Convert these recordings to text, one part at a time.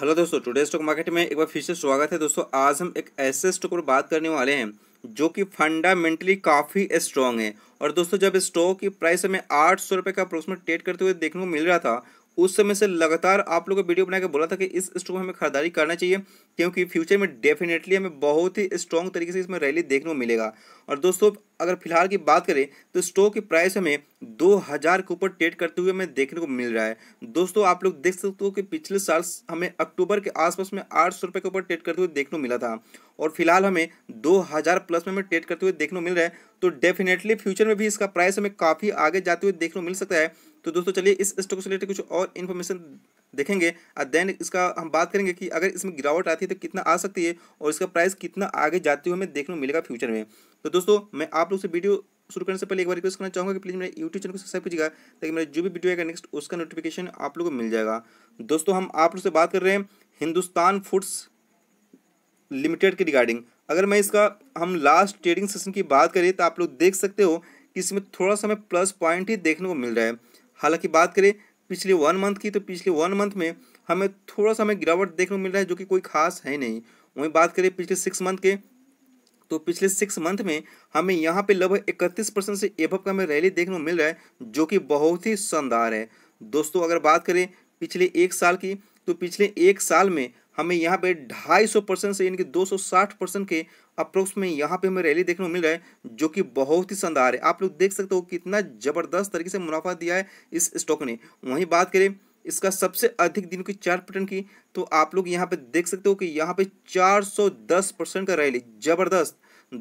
hello दोस्तों today stock market में एक बार फिर से स्वागत है दोस्तों आज हम एक ऐसे स्टॉक पर बात करने वाले हैं जो कि फंडामेंटली काफ़ी स्ट्रॉन्ग है और दोस्तों जब स्टॉक की प्राइस हमें आठ सौ रुपये का अप्रोक्सीमेट ट्रेड करते हुए देखने को मिल रहा था उस समय से लगातार आप लोगों को वीडियो बना के बोला था कि इस स्टॉक में हमें खरीदारी करना चाहिए क्योंकि फ्यूचर में डेफिनेटली हमें बहुत ही स्ट्रॉन्ग तरीके से इसमें रैली देखने को मिलेगा और दोस्तों अगर फिलहाल की बात करें तो स्टॉक की प्राइस हमें दो हज़ार के ऊपर ट्रेड करते हुए हमें देखने को मिल रहा है दोस्तों आप लोग देख सकते हो कि पिछले साल हमें अक्टूबर के आसपास में आठ सौ रुपये के ऊपर ट्रेड करते हुए देखने को मिला था और फिलहाल हमें दो हज़ार प्लस में हमें ट्रेड करते हुए देखने को मिल रहा है तो डेफिनेटली फ्यूचर में भी इसका प्राइस हमें काफ़ी आगे जाते हुए देखने को मिल सकता है तो दोस्तों चलिए इस स्टॉक से रिलेटेड कुछ और इन्फॉर्मेशन देखेंगे और देन इसका हम बात करेंगे कि अगर इसमें गिरावट आती है तो कितना आ सकती है और इसका प्राइस कितना आगे जाते हुए हमें देखने को मिलेगा फ्यूचर में तो दोस्तों मैं आप लोग से वीडियो शुरू करने से पहले एक बार रिक्वेस्ट करना चाहूँगा कि प्लीज़ मेरे यूट्यूब चैनल को सब्सक्राइब कीजिएगा ताकि मेरा जो भी वीडियो आएगा नेक्स्ट उसका नोटिफिकेशन आप लोग को मिल जाएगा दोस्तों हम आप लोग से बात कर रहे हैं हिंदुस्तान फूड्स लिमिटेड के रिगार्डिंग अगर मैं इसका हम लास्ट ट्रेडिंग सेशन की बात करें तो आप लोग देख सकते हो कि इसमें थोड़ा सा हमें प्लस पॉइंट ही देखने को मिल रहा है हालांकि बात करें पिछले वन मंथ की तो पिछले वन मंथ में हमें थोड़ा सा हमें गिरावट देखने को मिल रहा है जो कि कोई खास है नहीं वहीं बात करें पिछले सिक्स मंथ के तो पिछले सिक्स मंथ में हमें यहाँ पे लगभग इकतीस परसेंट से एभव का हमें रैली देखने को मिल रहा है जो कि बहुत ही शानदार है दोस्तों अगर बात करें पिछले एक साल की तो पिछले एक साल में हमें यहाँ पे 250 परसेंट से यानी कि 260 परसेंट के अप्रोक्स में यहाँ पे हमें रैली देखने को मिल रहा है जो कि बहुत ही शानदार है आप लोग देख सकते हो कितना ज़बरदस्त तरीके से मुनाफा दिया है इस स्टॉक ने वहीं बात करें इसका सबसे अधिक दिन की चार पटन की तो आप लोग यहाँ पे देख सकते हो कि यहाँ पे 410 परसेंट का रैली ज़बरदस्त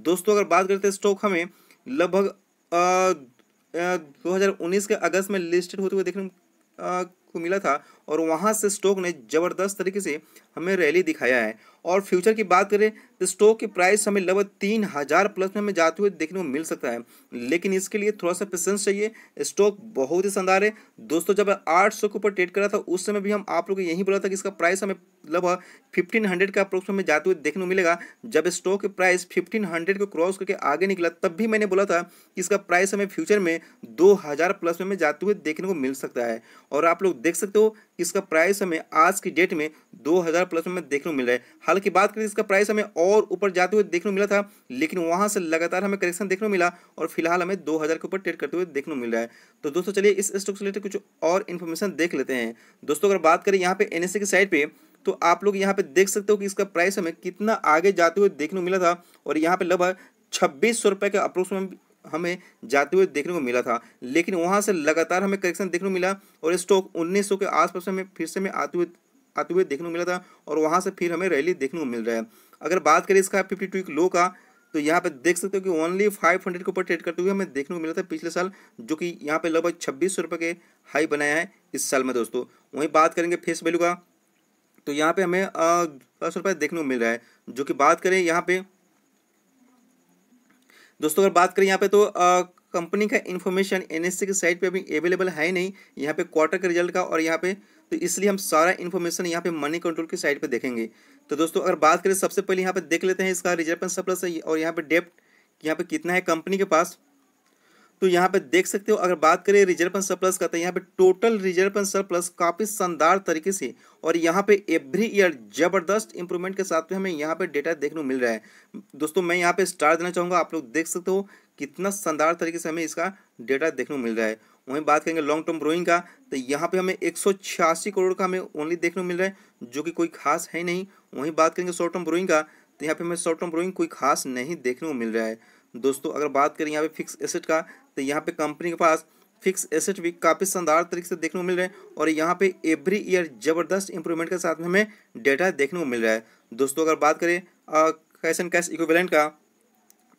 दोस्तों अगर बात करते हैं स्टॉक हमें लगभग दो हज़ार उन्नीस के अगस्त में लिस्टेड होते हुए देखने को मिला था और वहाँ से स्टॉक ने ज़बरदस्त तरीके से हमें रैली दिखाया है और फ्यूचर की बात करें तो स्टॉक की प्राइस हमें लगभग तीन हज़ार प्लस में हमें जाते हुए देखने को मिल सकता है लेकिन इसके लिए थोड़ा सा पेशेंस चाहिए स्टॉक बहुत ही शानदार है दोस्तों जब आठ सौ के ऊपर ट्रेड करा था उस समय भी हम आप लोग यही बोला था कि इसका प्राइस हमें लगभग फिफ्टीन हंड्रेड का अप्रोक्स हमें जाते हुए देखने को मिलेगा जब स्टॉक प्राइस फिफ्टीन हंड्रेड को क्रॉस करके आगे निकला तब भी मैंने बोला था कि इसका प्राइस हमें फ्यूचर में दो हज़ार प्लस में जाते हुए देखने को मिल सकता है और आप लोग देख सकते हो कि इसका प्राइस हमें आज की डेट में दो हज़ार प्लस में देखने को मिल रहा है हालांकि बात करें इसका प्राइस हमें और ऊपर जाते हुए देखने को मिला था लेकिन वहाँ से लगातार हमें करेक्शन देखने को मिला और फिलहाल हमें दो हज़ार के ऊपर ट्रेड करते हुए देखने को मिल रहा है तो दोस्तों चलिए इस स्टॉक से रिलेटेड कुछ और इन्फॉर्मेशन देख लेते हैं दोस्तों अगर बात करें यहाँ पे एन की साइड पर तो आप लोग यहाँ पे देख सकते हो कि इसका प्राइस हमें कितना आगे जाते हुए देखने को मिला था और यहाँ पे लगभग छब्बीस सौ रुपये के अप्रोक्स में हमें जाते हुए देखने को मिला था लेकिन वहाँ से लगातार हमें करेक्शन देखने को मिला और स्टॉक उन्नीस सौ के आसपास हमें फिर से हमें आते हुए आते हुए देखने को मिला था और वहाँ से फिर हमें रैली देखने को मिल रहा है अगर बात करें इसका फिफ्टी टू लो का तो यहाँ पे देख सकते हो कि ओनली फाइव हंड्रेड के ऊपर ट्रेड करते हुए हमें देखने को मिला था पिछले साल जो कि यहाँ पे लगभग छब्बीस सौ रुपये के हाई बनाया है इस साल में दोस्तों वहीं बात करेंगे फेस वैल्यू का तो यहाँ पे हमें दस रुपये देखने को मिल रहा है जो कि बात करें यहाँ पे दोस्तों अगर बात करें यहाँ पे तो कंपनी का इन्फॉर्मेशन एन की साइट पे अभी अवेलेबल है नहीं यहाँ पे क्वार्टर के रिजल्ट का और यहाँ पे तो इसलिए हम सारा इन्फॉर्मेशन यहाँ पे मनी कंट्रोल की साइट पे देखेंगे तो दोस्तों अगर बात करें सबसे पहले यहाँ पे देख लेते हैं इसका रिजर्व सरप्लस और यहाँ पे डेप्ट यहाँ पे कितना है कंपनी के पास तो यहाँ पे देख सकते हो अगर बात करें रिजर्व एंड सरप्लस का तो यहाँ पे टोटल रिजर्व एंड सरप्लस काफ़ी शानदार तरीके से और यहाँ पे एवरी ईयर जबरदस्त इंप्रूवमेंट के साथ में हमें यहाँ पे डेटा देखने को मिल रहा है दोस्तों मैं यहाँ पे स्टार देना चाहूंगा आप लोग देख सकते हो कितना शानदार तरीके से हमें इसका डेटा देखने को मिल रहा है वहीं बात करेंगे लॉन्ग टर्म ब्रोइंग का तो यहाँ पे हमें एक करोड़ का हमें ओनली देखने को मिल रहा है जो कि कोई खास है नहीं वहीं बात करेंगे शॉर्ट टर्म ब्रोइंग का तो यहाँ पे हमें शॉर्ट टर्म ब्रोइंग कोई खास नहीं देखने को मिल रहा है दोस्तों अगर बात करें यहाँ पे फिक्स एसेट का तो यहाँ पे कंपनी के पास फिक्स एसेट भी काफ़ी शानदार तरीके से देखने को मिल रहे हैं और यहाँ पे एवरी ईयर जबरदस्त इंप्रूवमेंट के साथ में हमें डेटा देखने को मिल रहा है दोस्तों अगर बात करें कैश एंड कैश इक्विवेलेंट का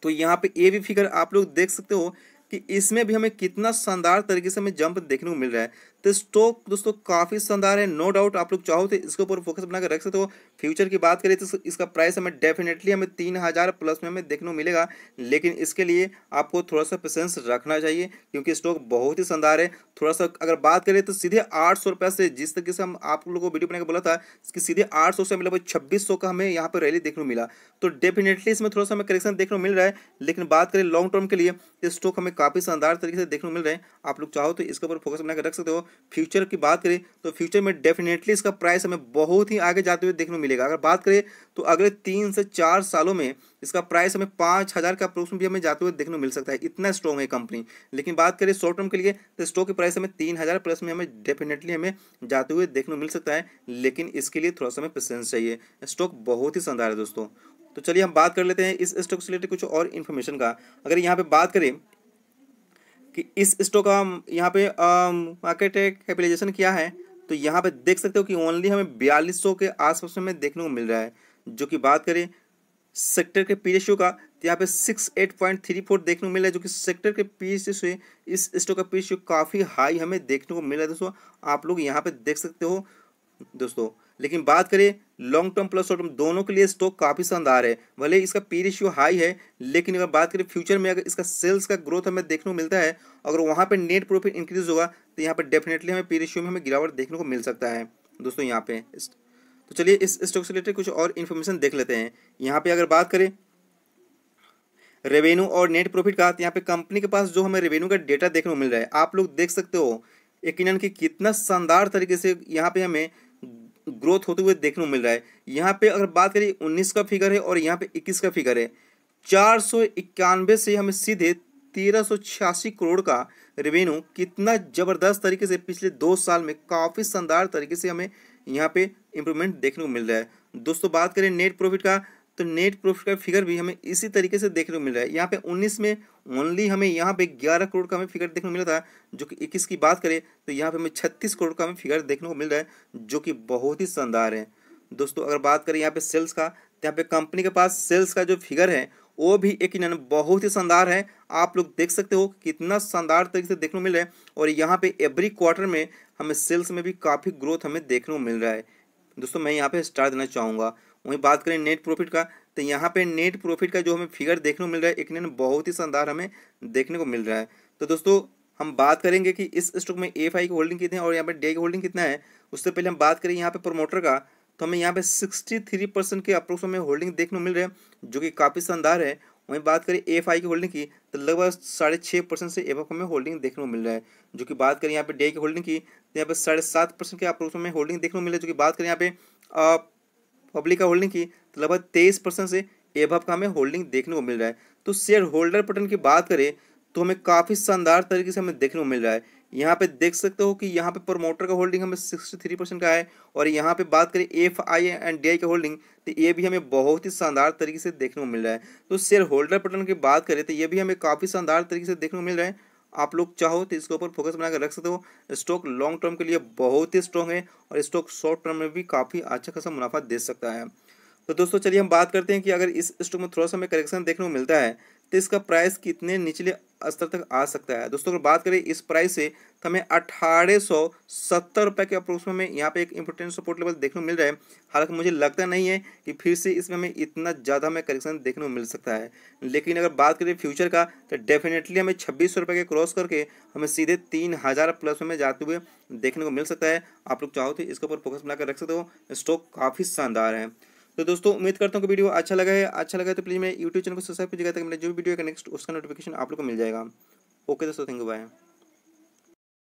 तो यहाँ पे ये भी फिगर आप लोग देख सकते हो कि इसमें भी हमें कितना शानदार तरीके से हमें जंप देखने को मिल रहा है तो स्टॉक दोस्तों काफ़ी शानदार है नो डाउट आप लोग चाहो तो इसके ऊपर फोकस बनाकर रख सकते हो फ्यूचर की बात करें तो इसका प्राइस हमें डेफिनेटली हमें तीन हज़ार प्लस में हमें देखने को मिलेगा लेकिन इसके लिए आपको थोड़ा सा पेशेंस रखना चाहिए क्योंकि स्टॉक बहुत ही शानदार है थोड़ा सा अगर बात करें तो सीधे आठ सौ रुपये से जिस तरीके से हम आप लोगों को वीडियो बनाकर बोला था कि सीधे आठ सौ से हमें लगभग छब्बीस सौ का हमें यहाँ पर रैली देखने को मिला तो डेफिनेटली इसमें थोड़ा सा हमें करेक्शन देखने को मिल रहा है लेकिन बात करें लॉन्ग टर्म के लिए स्टॉक तो हमें काफ़ी शानदार तरीके से देखने को मिल रहे हैं आप लोग चाहो तो इसके ऊपर फोकस बनाकर रख सकते हो फ्यूचर की बात करें तो फ्यूचर में डेफिनेटली इसका प्राइस हमें बहुत ही आगे जाते हुए देखने को मिलेगा अगर बात करें तो अगले तीन से चार सालों में इसका प्राइस हमें पाँच हज़ार का अप्रोक्स भी हमें जाते हुए देखने को मिल सकता है इतना स्ट्रॉन्ग है कंपनी लेकिन बात करें शॉर्ट टर्म के लिए तो स्टॉक की प्राइस हमें तीन हज़ार प्लस में हमें डेफिनेटली हमें जाते हुए देखने को मिल सकता है लेकिन इसके लिए थोड़ा सा हमें पेशेंस चाहिए स्टॉक बहुत ही शानदार है दोस्तों तो चलिए हम बात कर लेते हैं इस स्टॉक से रिलेटेड कुछ और इन्फॉर्मेशन का अगर यहाँ पे बात करें कि इस स्टॉक का यहाँ पे मार्केट कैपिटलाइजेशन क्या है तो यहाँ पे देख सकते हो कि ओनली हमें बयालीस सौ के आसपास में देखने को मिल रहा है जो कि बात करें सेक्टर के पी रेशियो का तो यहाँ पे six eight point three four देखने को मिल रहा है जो कि सेक्टर के पी रेशियो से इस स्टॉक का पी रेशियो काफ़ी हाई हमें देखने को मिल रहा है दोस्तों आप लोग यहाँ पर देख सकते हो दोस्तों लेकिन बात करें long term plus short term दोनों के लिए स्टॉक काफ़ी शानदार है भले इसका पी रेशियो हाई है लेकिन अगर बात करें फ्यूचर में अगर इसका सेल्स का ग्रोथ हमें देखने को मिलता है अगर वहाँ पर नेट प्रॉफिट इंक्रीज होगा तो यहाँ पर डेफिनेटली हमें पी रेशियो में हमें गिरावट देखने को मिल सकता है दोस्तों यहाँ पे तो चलिए इस स्टॉक से रिलेटेड कुछ और इन्फॉर्मेशन देख लेते हैं यहाँ पे अगर बात करें रेवेन्यू और नेट प्रॉफिट का तो यहाँ पे कंपनी के पास जो हमें रेवेन्यू का डेटा देखने को मिल रहा है आप लोग देख सकते हो यकीन कि कितना शानदार तरीके से यहाँ पे हमें ग्रोथ होते हुए देखने को मिल रहा है यहाँ पे अगर बात करें उन्नीस का फिगर है और यहाँ पे इक्कीस का फिगर है चार सौ इक्यानवे से हमें सीधे तेरह सौ छियासी करोड़ का रेवेन्यू कितना ज़बरदस्त तरीके से पिछले दो साल में काफ़ी शानदार तरीके से हमें यहाँ पे इम्प्रूवमेंट देखने को मिल रहा है दोस्तों बात करें नेट प्रॉफिट का तो नेट प्रॉफिट का फिगर भी हमें इसी तरीके से देखने को मिल रहा है यहाँ पे 19 में ओनली हमें यहाँ पे 11 करोड़ का हमें फिगर देखने को मिल रहा है जो कि इक्कीस की बात करें तो यहाँ पे हमें 36 करोड़ का हमें फिगर देखने को मिल रहा है जो कि बहुत ही शानदार है दोस्तों अगर बात करें यहाँ पे सेल्स का तो यहाँ पे कंपनी के पास सेल्स का जो फिगर है वो भी एक बहुत ही शानदार है आप लोग देख सकते हो कितना शानदार तरीके से देखने को मिल रहा है और यहाँ पे एवरी क्वार्टर में हमें सेल्स में भी काफ़ी ग्रोथ हमें देखने को मिल रहा है दोस्तों मैं यहाँ पे स्टार देना चाहूँगा वहीं बात करें नेट प्रॉफिट का तो यहाँ पे नेट प्रॉफिट का जो हमें फिगर देखने को मिल रहा है एक बहुत ही शानदार हमें देखने को मिल रहा है तो दोस्तों हम बात करेंगे कि इस स्टॉक में एफ आई की होल्डिंग कितनी है और यहाँ पे डे की होल्डिंग कितना है उससे पहले हम बात करें यहाँ पे प्रोमोटर का तो हमें यहाँ पे सिक्सटी थ्री परसेंट के अप्रोक्स हमें होल्डिंग देखने को मिल रहा है जो कि काफ़ी शानदार है वहीं बात करें एफ आई की होल्डिंग की तो लगभग साढ़े छः परसेंट से एफ एफ हमें होल्डिंग देखने को मिल रहा है जो कि बात करें यहाँ पे डे की होल्डिंग की तो यहाँ पे साढ़े सात परसेंट के अप्रोक्स हमें होल्डिंग देखने को मिल रहा है जो कि बात करें यहाँ पे पब्लिक का होल्डिंग की तो लगभग तेईस परसेंट से एभव का हमें होल्डिंग देखने को मिल रहा है तो शेयर होल्डर पैटर्न की बात करें तो हमें काफ़ी शानदार तरीके से हमें देखने को मिल रहा है यहाँ पे देख सकते हो कि यहाँ पे प्रमोटर का होल्डिंग हमें सिक्सटी थ्री परसेंट का है और यहाँ पे बात करें F I and D I का होल्डिंग तो ये भी हमें बहुत ही शानदार तरीके से देखने को मिल रहा है तो शेयर होल्डर पैटर्न की बात करें तो ये भी हमें काफ़ी शानदार तरीके से देखने को मिल रहा है आप लोग चाहो तो इसके ऊपर फोकस बनाकर रख सकते हो स्टॉक लॉन्ग टर्म के लिए बहुत ही स्ट्रॉन्ग है और स्टॉक शॉर्ट टर्म में भी काफ़ी अच्छा खासा मुनाफा दे सकता है तो दोस्तों चलिए हम बात करते हैं कि अगर इस स्टॉक में थोड़ा सा हमें करेक्शन देखने को मिलता है तो इसका प्राइस कितने निचले स्तर तक आ सकता है दोस्तों अगर बात करें इस प्राइस से तो हमें अठारह सौ सत्तर रुपये के अप्रोक्स में यहाँ पे एक इंपोर्टेंट सपोर्ट लेवल देखने को मिल रहा है हालांकि मुझे लगता नहीं है कि फिर से इसमें हमें इतना ज़्यादा हमें करेक्शन देखने को मिल सकता है लेकिन अगर बात करें फ्यूचर का तो डेफिनेटली हमें छब्बीस सौ रुपये के क्रॉस करके हमें सीधे तीन हज़ार प्लस में जाते हुए देखने को मिल सकता है आप लोग चाहो तो इसके ऊपर फोकस बनाकर रख सकते हो स्टॉक काफ़ी शानदार है तो दोस्तों उम्मीद करता हूँ कि वीडियो अच्छा लगा है अच्छा लगा है तो प्लीज़ मेरे यूट्यूब चैनल को सब्सक्राइब कीजिएगा ताकि मेरा जो भी वीडियो का नेक्स्ट उसका नोटिफिकेशन आप लोग को मिल जाएगा ओके दोस्तों थैंक यू बाय